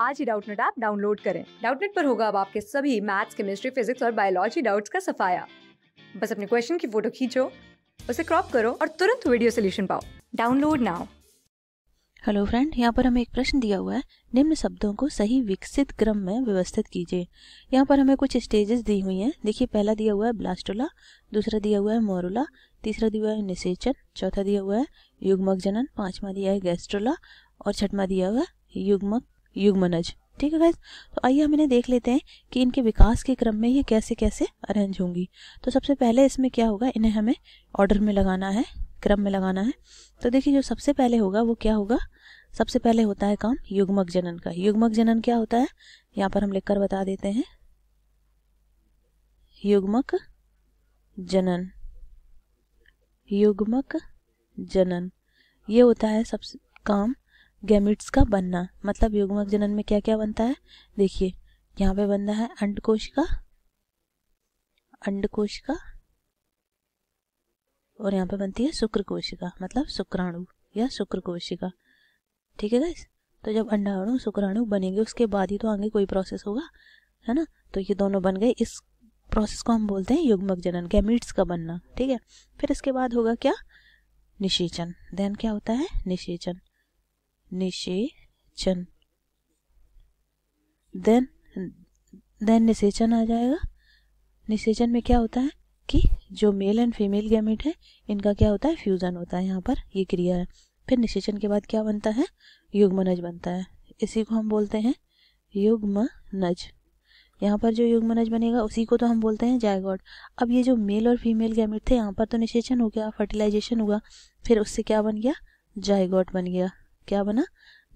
आज ही Doubtnet app download करें डाउटनेट पर होगा अब आपके सभी मैथ्स केमिस्ट्री फिजिक्स और बायोलॉजी डाउट्स का सफाया बस अपने क्वेश्चन की फोटो खींचो उसे क्रॉप करो और तुरंत वीडियो सोल्यूशन पाओ डाउनलोड नाउ हेलो फ्रेंड यहाँ पर हमें एक प्रश्न दिया हुआ है निम्न शब्दों को सही विकसित क्रम में व्यवस्थित कीजिए यहाँ पर हमें कुछ स्टेजेस दी हुई हैं देखिए पहला दिया हुआ है ब्लास्टोला दूसरा दिया हुआ है मोरुला तीसरा दिया हुआ है निषेचन चौथा दिया हुआ है युग्मक जनन पांचवा दिया है गैस्ट्रोला और छठवा दिया हुआ है युग्मक युगमनज ठीक है गैस तो आइए हम इन्हें देख लेते हैं कि इनके विकास के क्रम में ये कैसे कैसे अरेंज होंगी तो सबसे पहले इसमें क्या होगा इन्हें हमें ऑर्डर में लगाना है क्रम में लगाना है तो देखिए जो सबसे पहले होगा वो क्या होगा सबसे पहले होता है काम युग्मक जनन का युग्मक जनन क्या होता है यहाँ पर हम लिख कर बता देते हैं युग्मक जनन युग्मक जनन ये होता है सबसे काम गैमिट्स का बनना मतलब युग्मक जनन में क्या क्या बनता है देखिए यहाँ पे बनना है अंड का अंड का और यहाँ पे बनती है शुक्र कोशिका मतलब शुक्राणु या शुक्र कोशिका ठीक है गैस तो जब अंडाणु शुक्राणु बनेंगे उसके बाद ही तो आगे कोई प्रोसेस होगा है ना तो ये दोनों बन गए इस प्रोसेस को हम बोलते हैं युग्मक जनन गैमिट्स का बनना ठीक है फिर इसके बाद होगा क्या निषेचन देन क्या होता है निषेचन निषेचन देन देन निषेचन आ जाएगा निषेचन में क्या होता है कि जो मेल एंड फीमेल गैमेट है इनका क्या होता है फ्यूज़न होता है यहाँ पर ये क्रिया है फिर निषेचन के बाद क्या बनता है युग्मनज बनता है इसी को हम बोलते हैं युग्मनज यहाँ पर जो युग्मनज बनेगा उसी को तो हम बोलते हैं जायगॉड अब ये जो मेल और फीमेल गैमेट थे यहाँ पर तो निषेचन हो गया फर्टिलाइजेशन हुआ फिर उससे क्या बन गया जायगॉड बन गया क्या बना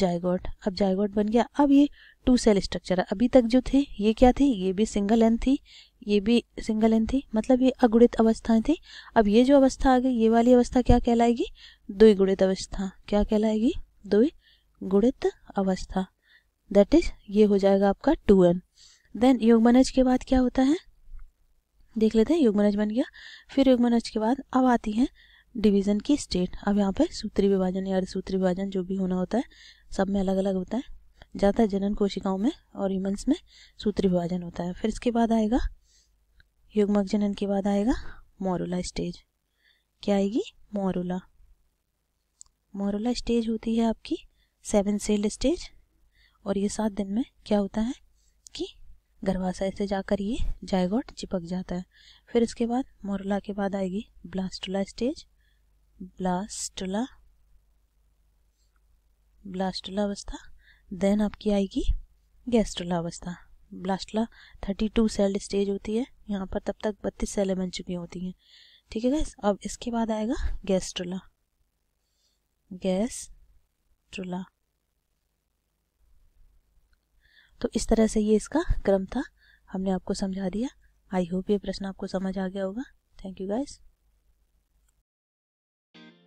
जायगोट अब जायगोट बन गया अब ये टू सेल स्ट्रक्चर है अभी तक जो थे ये क्या थे ये भी सिंगल एंड थी ये भी सिंगल एंड थी मतलब ये अगुणित अवस्थाएं थी अब ये जो अवस्था आ गई ये वाली अवस्था क्या कहलाएगी द्विगुणित अवस्था क्या कहलाएगी द्विगुणित अवस्था दैट इज ये हो जाएगा आपका टू एन देन युगमनज के बाद क्या होता है देख लेते हैं युगमनज बन गया फिर युगमनज के बाद अब आती है डिवीजन की स्टेट अब यहाँ पे सूत्री विभाजन या सूत्री विभाजन जो भी होना होता है सब में अलग अलग होता है ज़्यादा जनन कोशिकाओं में और ह्यूमन्स में सूत्री विभाजन होता है फिर इसके बाद आएगा युग्मक जनन के बाद आएगा मोरूला स्टेज क्या आएगी मोरूला मोरूला स्टेज होती है आपकी सेवन सेल स्टेज और ये सात दिन में क्या होता है कि गर्भाशय से जाकर ये जायगोट चिपक जाता है फिर इसके बाद मोरूला के बाद आएगी ब्लास्टुला स्टेज ब्लास्टुला ब्लास्टुला अवस्था देन आपकी आएगी गैस्ट्रोला अवस्था blastula thirty two cell stage होती है यहाँ पर तब तक बत्तीस सेलें बन चुकी होती हैं ठीक है गैस अब इसके बाद आएगा गैस्ट्रोला गैस चूल्हा तो इस तरह से ये इसका क्रम था हमने आपको समझा दिया आई होप ये प्रश्न आपको समझ आ गया होगा थैंक यू गाइस